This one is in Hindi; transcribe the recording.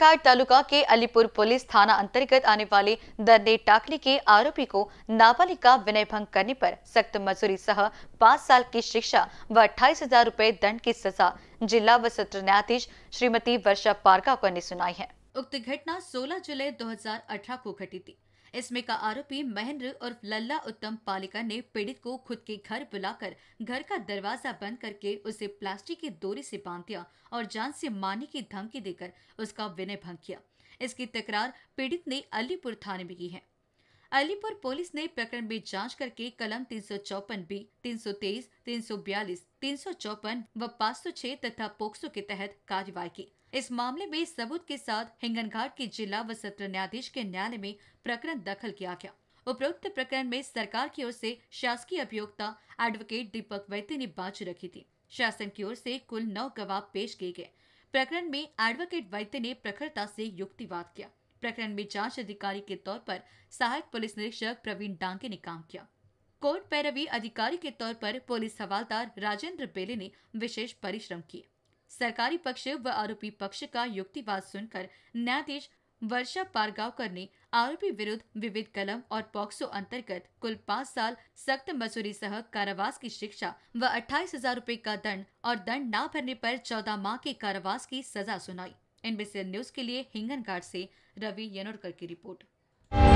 घाट तालुका के अलीपुर पुलिस थाना अंतर्गत आने वाले दर्दे टाकली के आरोपी को नाबालिग का विनय भंग करने पर सख्त मजूरी सह पाँच साल की शिक्षा व अट्ठाईस हजार रूपए दंड की सजा जिला व सत्र न्यायाधीश श्रीमती वर्षा पारका को ने सुनाई है उक्त घटना 16 जुलाई 2018 को घटी थी इसमें का आरोपी महेंद्र उर्फ लल्ला उत्तम पालिका ने पीड़ित को खुद के घर बुलाकर घर का दरवाजा बंद करके उसे प्लास्टिक की डोरी से बांध दिया और जान से मारने की धमकी देकर उसका विनय भंग किया इसकी तकरार पीड़ित ने अलीपुर थाने में की है अलीपुर पुलिस ने प्रकरण में जांच करके कलम तीन सौ चौपन बी तीन सौ तेईस तीन सौ बयालीस तीन सौ चौपन व पाँच सौ छह तथा पोक्सो के तहत कार्रवाई की इस मामले में सबूत के साथ हिंगनघाट के जिला व सत्र न्यायाधीश के न्यायालय में प्रकरण दखल किया गया उपरोक्त प्रकरण में सरकार की ओर से शासकीय अभियोक्ता एडवोकेट दीपक वैद्य ने बाज रखी थी शासन की ओर से कुल नौ गवाह पेश किए गए प्रकरण में एडवोकेट वैद्य ने प्रखरता से युक्तिवाद किया प्रकरण में जांच अधिकारी के तौर पर सहायक पुलिस निरीक्षक प्रवीण डांगे ने काम किया कोर्ट पैरवी अधिकारी के तौर पर पुलिस हवालदार राजेंद्र बेले ने विशेष परिश्रम किए सरकारी पक्ष व आरोपी पक्ष का युक्तिवाद सुनकर न्यायाधीश वर्षा पारगावकर ने आरोपी विरुद्ध विविध कलम और पॉक्सो अंतर्गत कुल पाँच साल सख्त मजूरी सह कारावास की शिक्षा व अट्ठाईस हजार रूपए का दंड और दंड न भरने पर चौदह माह के कारावास की सजा सुनाई एनबीसी न्यूज के लिए हिंगन घाट से रवि यनोरकर की रिपोर्ट